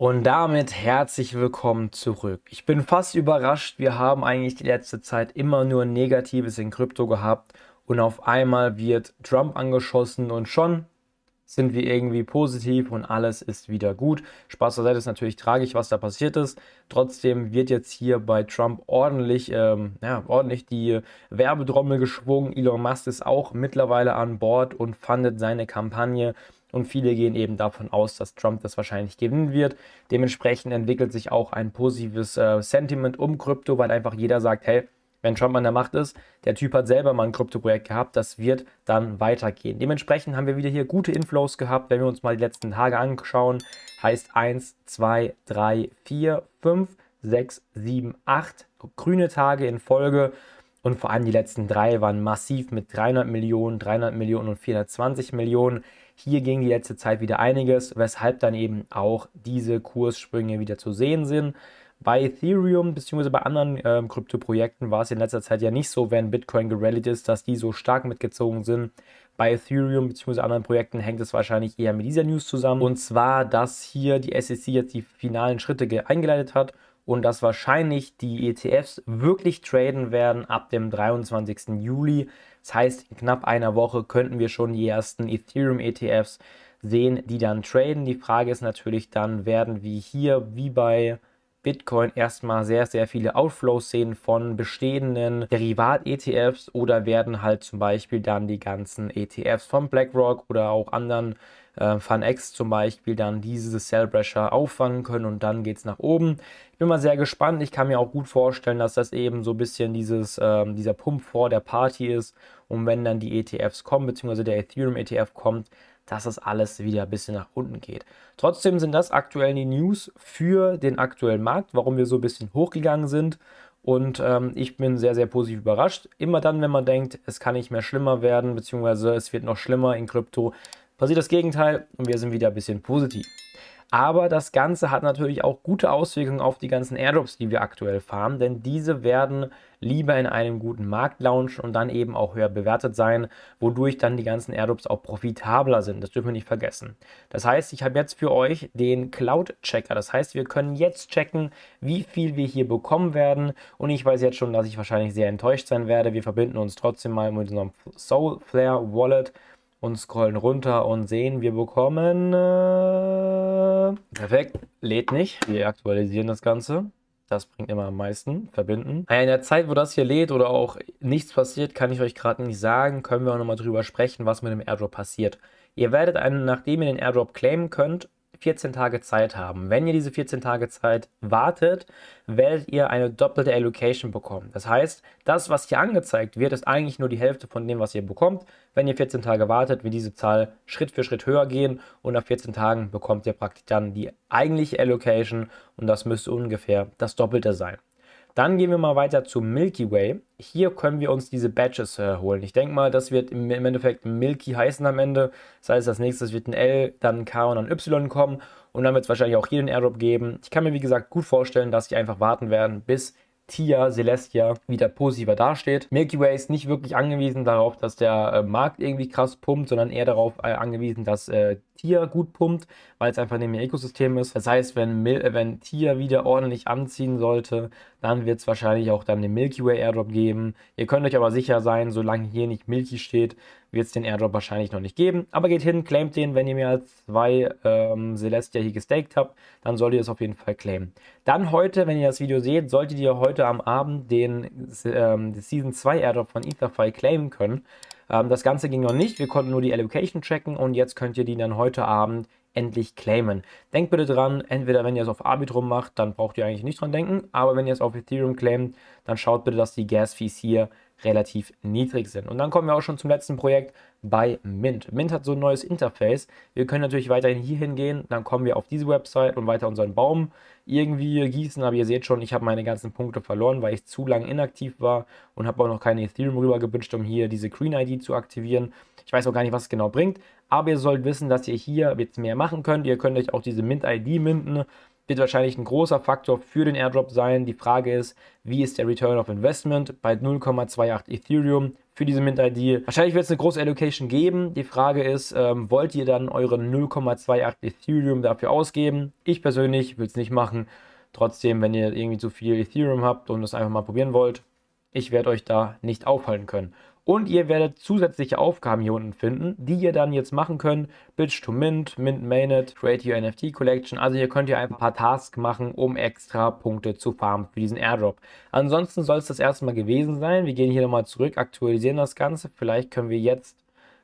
Und damit herzlich willkommen zurück. Ich bin fast überrascht, wir haben eigentlich die letzte Zeit immer nur Negatives in Krypto gehabt und auf einmal wird Trump angeschossen und schon sind wir irgendwie positiv und alles ist wieder gut. Spaß beiseite ist natürlich tragisch, was da passiert ist. Trotzdem wird jetzt hier bei Trump ordentlich, ähm, ja, ordentlich die Werbedrommel geschwungen. Elon Musk ist auch mittlerweile an Bord und fandet seine Kampagne und viele gehen eben davon aus, dass Trump das wahrscheinlich gewinnen wird. Dementsprechend entwickelt sich auch ein positives äh, Sentiment um Krypto, weil einfach jeder sagt, hey, wenn Trump an der Macht ist, der Typ hat selber mal ein Krypto-Projekt gehabt, das wird dann weitergehen. Dementsprechend haben wir wieder hier gute Inflows gehabt, wenn wir uns mal die letzten Tage anschauen, heißt 1, 2, 3, 4, 5, 6, 7, 8 grüne Tage in Folge und vor allem die letzten drei waren massiv mit 300 Millionen, 300 Millionen und 420 Millionen. Hier ging die letzte Zeit wieder einiges, weshalb dann eben auch diese Kurssprünge wieder zu sehen sind. Bei Ethereum bzw. bei anderen ähm, Kryptoprojekten war es in letzter Zeit ja nicht so, wenn Bitcoin gerallied ist, dass die so stark mitgezogen sind. Bei Ethereum bzw. anderen Projekten hängt es wahrscheinlich eher mit dieser News zusammen. Und zwar, dass hier die SEC jetzt die finalen Schritte eingeleitet hat und dass wahrscheinlich die ETFs wirklich traden werden ab dem 23. Juli. Das heißt, in knapp einer Woche könnten wir schon die ersten Ethereum-ETFs sehen, die dann traden. Die Frage ist natürlich dann, werden wir hier wie bei Bitcoin erstmal sehr, sehr viele Outflows sehen von bestehenden Derivat-ETFs oder werden halt zum Beispiel dann die ganzen ETFs von BlackRock oder auch anderen äh, FunX zum Beispiel dann diese Sellbrecher auffangen können und dann geht es nach oben. Ich bin mal sehr gespannt. Ich kann mir auch gut vorstellen, dass das eben so ein bisschen dieses, äh, dieser Pump vor der Party ist und wenn dann die ETFs kommen, beziehungsweise der Ethereum-ETF kommt, dass es alles wieder ein bisschen nach unten geht. Trotzdem sind das aktuell die News für den aktuellen Markt, warum wir so ein bisschen hochgegangen sind. Und ähm, ich bin sehr, sehr positiv überrascht. Immer dann, wenn man denkt, es kann nicht mehr schlimmer werden, beziehungsweise es wird noch schlimmer in Krypto, passiert das Gegenteil und wir sind wieder ein bisschen positiv. Aber das Ganze hat natürlich auch gute Auswirkungen auf die ganzen Airdrops, die wir aktuell farmen, denn diese werden lieber in einem guten Markt launchen und dann eben auch höher bewertet sein, wodurch dann die ganzen Airdrops auch profitabler sind. Das dürfen wir nicht vergessen. Das heißt, ich habe jetzt für euch den Cloud-Checker. Das heißt, wir können jetzt checken, wie viel wir hier bekommen werden. Und ich weiß jetzt schon, dass ich wahrscheinlich sehr enttäuscht sein werde. Wir verbinden uns trotzdem mal mit unserem Soulflare Wallet und scrollen runter und sehen, wir bekommen... Äh Perfekt. Lädt nicht. Wir aktualisieren das Ganze. Das bringt immer am meisten. Verbinden. Ah in der Zeit, wo das hier lädt oder auch nichts passiert, kann ich euch gerade nicht sagen. Können wir auch nochmal drüber sprechen, was mit dem Airdrop passiert. Ihr werdet einen, nachdem ihr den Airdrop claimen könnt, 14 Tage Zeit haben. Wenn ihr diese 14 Tage Zeit wartet, werdet ihr eine doppelte Allocation bekommen. Das heißt, das, was hier angezeigt wird, ist eigentlich nur die Hälfte von dem, was ihr bekommt. Wenn ihr 14 Tage wartet, wird diese Zahl Schritt für Schritt höher gehen und nach 14 Tagen bekommt ihr praktisch dann die eigentliche Allocation und das müsste ungefähr das Doppelte sein. Dann gehen wir mal weiter zu Milky Way. Hier können wir uns diese Badges äh, holen. Ich denke mal, das wird im, im Endeffekt Milky heißen am Ende. Das heißt, das nächste wird ein L, dann ein K und dann ein Y kommen. Und dann wird es wahrscheinlich auch hier den Airdrop geben. Ich kann mir, wie gesagt, gut vorstellen, dass die einfach warten werden, bis Tia Celestia wieder positiver dasteht. Milky Way ist nicht wirklich angewiesen darauf, dass der äh, Markt irgendwie krass pumpt, sondern eher darauf äh, angewiesen, dass äh, Tier gut pumpt, weil es einfach neben dem Ökosystem ist. Das heißt, wenn, Mil äh, wenn Tier wieder ordentlich anziehen sollte, dann wird es wahrscheinlich auch dann den Milky Way Airdrop geben. Ihr könnt euch aber sicher sein, solange hier nicht Milky steht, wird es den Airdrop wahrscheinlich noch nicht geben. Aber geht hin, claimt den. Wenn ihr mehr als zwei ähm, Celestia hier gestaked habt, dann solltet ihr es auf jeden Fall claimen. Dann heute, wenn ihr das Video seht, solltet ihr heute am Abend den ähm, Season 2 Airdrop von Etherfy claimen können. Ähm, das Ganze ging noch nicht. Wir konnten nur die Allocation checken und jetzt könnt ihr die dann heute Abend endlich claimen. Denkt bitte dran, entweder wenn ihr es auf Arbitrum macht, dann braucht ihr eigentlich nicht dran denken, aber wenn ihr es auf Ethereum claimt, dann schaut bitte, dass die Gas-Fees hier relativ niedrig sind. Und dann kommen wir auch schon zum letzten Projekt bei Mint. Mint hat so ein neues Interface. Wir können natürlich weiterhin hier hingehen, dann kommen wir auf diese Website und weiter unseren Baum irgendwie gießen. Aber ihr seht schon, ich habe meine ganzen Punkte verloren, weil ich zu lange inaktiv war und habe auch noch keine Ethereum rübergebünscht, um hier diese Green ID zu aktivieren. Ich weiß auch gar nicht, was es genau bringt, aber ihr sollt wissen, dass ihr hier jetzt mehr machen könnt. Ihr könnt euch auch diese Mint ID minden wird wahrscheinlich ein großer Faktor für den Airdrop sein. Die Frage ist, wie ist der Return of Investment bei 0,28 Ethereum für diese Mint-ID? Wahrscheinlich wird es eine große Allocation geben. Die Frage ist, ähm, wollt ihr dann eure 0,28 Ethereum dafür ausgeben? Ich persönlich will es nicht machen. Trotzdem, wenn ihr irgendwie zu viel Ethereum habt und es einfach mal probieren wollt, ich werde euch da nicht aufhalten können. Und ihr werdet zusätzliche Aufgaben hier unten finden, die ihr dann jetzt machen könnt. Bitch to Mint, Mint Mainnet, Create Your NFT Collection. Also hier könnt ihr einfach ein paar Tasks machen, um extra Punkte zu farmen für diesen Airdrop. Ansonsten soll es das erste Mal gewesen sein. Wir gehen hier nochmal zurück, aktualisieren das Ganze. Vielleicht können wir jetzt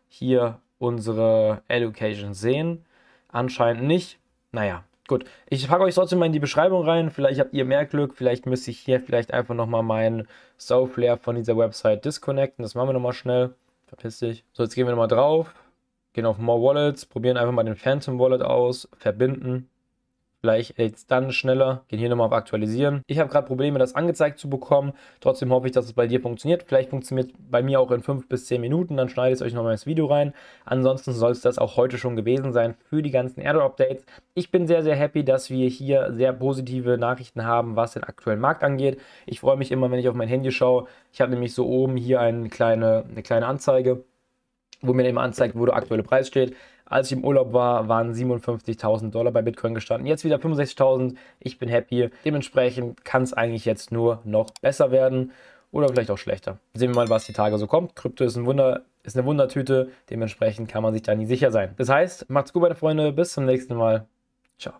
hier unsere Allocation sehen. Anscheinend nicht. Naja, Gut, ich packe euch trotzdem mal in die Beschreibung rein. Vielleicht habt ihr mehr Glück. Vielleicht müsste ich hier vielleicht einfach nochmal meinen Soulflare von dieser Website disconnecten. Das machen wir nochmal schnell. Verpiss dich. So, jetzt gehen wir nochmal drauf. Gehen auf More Wallets. Probieren einfach mal den Phantom Wallet aus. Verbinden. Vielleicht jetzt dann schneller. Gehen hier nochmal auf Aktualisieren. Ich habe gerade Probleme, das angezeigt zu bekommen. Trotzdem hoffe ich, dass es bei dir funktioniert. Vielleicht funktioniert bei mir auch in 5 bis 10 Minuten. Dann schneidet es euch nochmal ins Video rein. Ansonsten soll es das auch heute schon gewesen sein für die ganzen Airdrop-Updates. Ich bin sehr, sehr happy, dass wir hier sehr positive Nachrichten haben, was den aktuellen Markt angeht. Ich freue mich immer, wenn ich auf mein Handy schaue. Ich habe nämlich so oben hier eine kleine, eine kleine Anzeige wo mir eben anzeigt, wo der aktuelle Preis steht. Als ich im Urlaub war, waren 57.000 Dollar bei Bitcoin gestanden. Jetzt wieder 65.000. Ich bin happy. Dementsprechend kann es eigentlich jetzt nur noch besser werden oder vielleicht auch schlechter. Sehen wir mal, was die Tage so kommt. Krypto ist, ein Wunder, ist eine Wundertüte. Dementsprechend kann man sich da nie sicher sein. Das heißt, macht's gut, meine Freunde. Bis zum nächsten Mal. Ciao.